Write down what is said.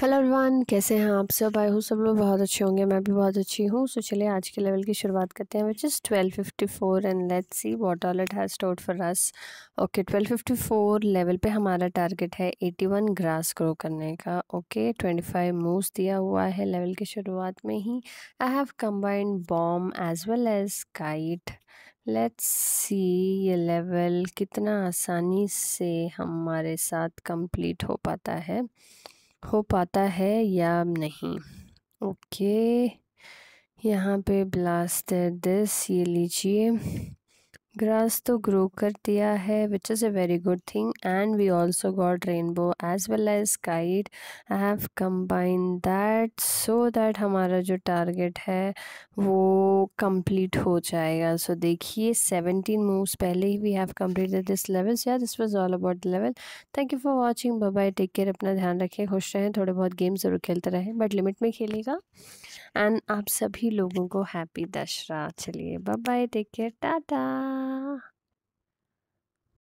hello everyone कैसे हैं आप सब आई हो सब लोग बहुत अच्छे होंगे मैं भी बहुत अच्छी हूँ सो चलिए आज के लेवल की शुरुआत करते हैं which is twelve fifty four and let see what all it has stored for us okay twelve fifty four level पे हमारा टारगेट है एटी वन ग्रास ग्रो करने का ओके ट्वेंटी फाइव मूव दिया हुआ है लेवल की शुरुआत में ही I have combined bomb as well as kite let's see ये लेवल कितना आसानी से हमारे साथ कंप्लीट हो पाता है हो पाता है या नहीं ओके यहाँ पे ब्लास्टर दिस ये लीजिए ग्रास तो ग्रो कर दिया है which is a very good thing and we also got rainbow as well as guide I have combine that so that हमारा जो टारगेट है वो कम्प्लीट हो जाएगा सो देखिए सेवेंटीन मूव्स पहले ही we have complete this level या this was all about level thank you for watching bye bye take care अपना ध्यान रखें खुश रहें थोड़े बहुत गेम जरूर खेलते रहें बट लिमिट में खेलेगा एंड आप सभी लोगों को हैप्पी दशरा चलिए बाय टेक केयर टाटा 啊。